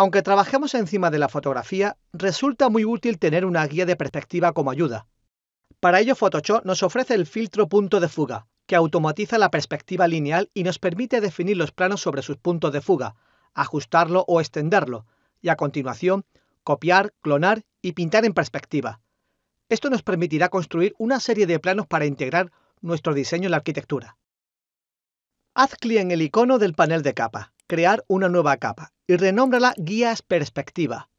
Aunque trabajemos encima de la fotografía, resulta muy útil tener una guía de perspectiva como ayuda. Para ello Photoshop nos ofrece el filtro punto de fuga, que automatiza la perspectiva lineal y nos permite definir los planos sobre sus puntos de fuga, ajustarlo o extenderlo, y a continuación copiar, clonar y pintar en perspectiva. Esto nos permitirá construir una serie de planos para integrar nuestro diseño en la arquitectura. Haz clic en el icono del panel de capa crear una nueva capa y renómbrala Guías Perspectiva.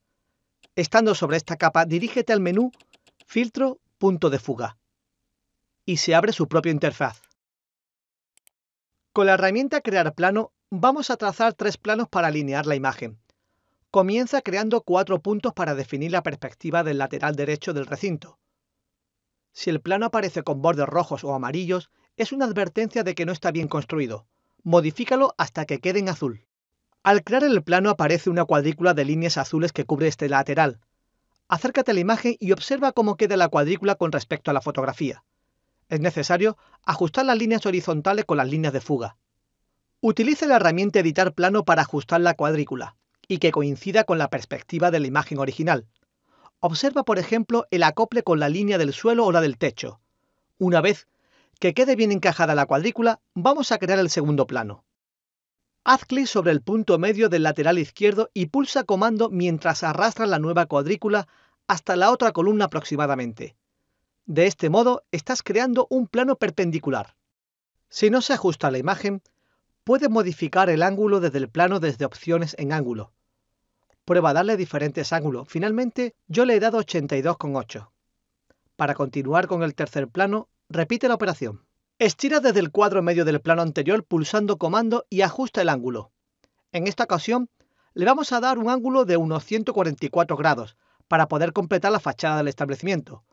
Estando sobre esta capa, dirígete al menú Filtro Punto de Fuga y se abre su propia interfaz. Con la herramienta Crear Plano, vamos a trazar tres planos para alinear la imagen. Comienza creando cuatro puntos para definir la perspectiva del lateral derecho del recinto. Si el plano aparece con bordes rojos o amarillos, es una advertencia de que no está bien construido modifícalo hasta que quede en azul. Al crear el plano aparece una cuadrícula de líneas azules que cubre este lateral. Acércate a la imagen y observa cómo queda la cuadrícula con respecto a la fotografía. Es necesario ajustar las líneas horizontales con las líneas de fuga. Utilice la herramienta Editar plano para ajustar la cuadrícula y que coincida con la perspectiva de la imagen original. Observa, por ejemplo, el acople con la línea del suelo o la del techo. Una vez que quede bien encajada la cuadrícula, vamos a crear el segundo plano. Haz clic sobre el punto medio del lateral izquierdo y pulsa comando mientras arrastra la nueva cuadrícula hasta la otra columna aproximadamente. De este modo, estás creando un plano perpendicular. Si no se ajusta la imagen, puedes modificar el ángulo desde el plano desde opciones en ángulo. Prueba a darle diferentes ángulos. Finalmente, yo le he dado 82,8. Para continuar con el tercer plano, Repite la operación. Estira desde el cuadro medio del plano anterior pulsando comando y ajusta el ángulo. En esta ocasión le vamos a dar un ángulo de unos 144 grados para poder completar la fachada del establecimiento.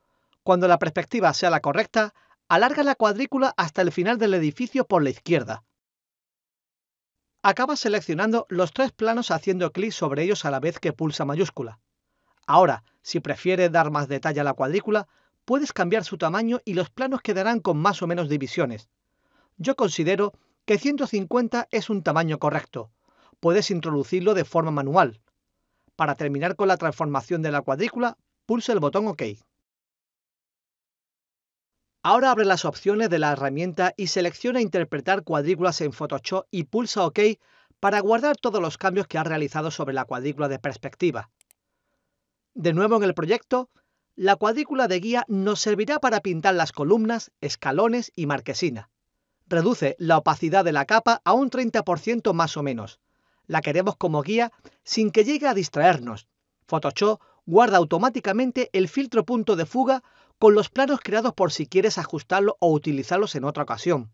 Cuando la perspectiva sea la correcta, alarga la cuadrícula hasta el final del edificio por la izquierda. Acaba seleccionando los tres planos haciendo clic sobre ellos a la vez que pulsa mayúscula. Ahora, si prefiere dar más detalle a la cuadrícula, puedes cambiar su tamaño y los planos quedarán con más o menos divisiones. Yo considero que 150 es un tamaño correcto. Puedes introducirlo de forma manual. Para terminar con la transformación de la cuadrícula, pulsa el botón OK. Ahora abre las opciones de la herramienta y selecciona Interpretar cuadrículas en Photoshop y pulsa OK para guardar todos los cambios que has realizado sobre la cuadrícula de perspectiva. De nuevo en el proyecto, la cuadrícula de guía nos servirá para pintar las columnas, escalones y marquesina. Reduce la opacidad de la capa a un 30% más o menos. La queremos como guía sin que llegue a distraernos. Photoshop guarda automáticamente el filtro punto de fuga con los planos creados por si quieres ajustarlo o utilizarlos en otra ocasión.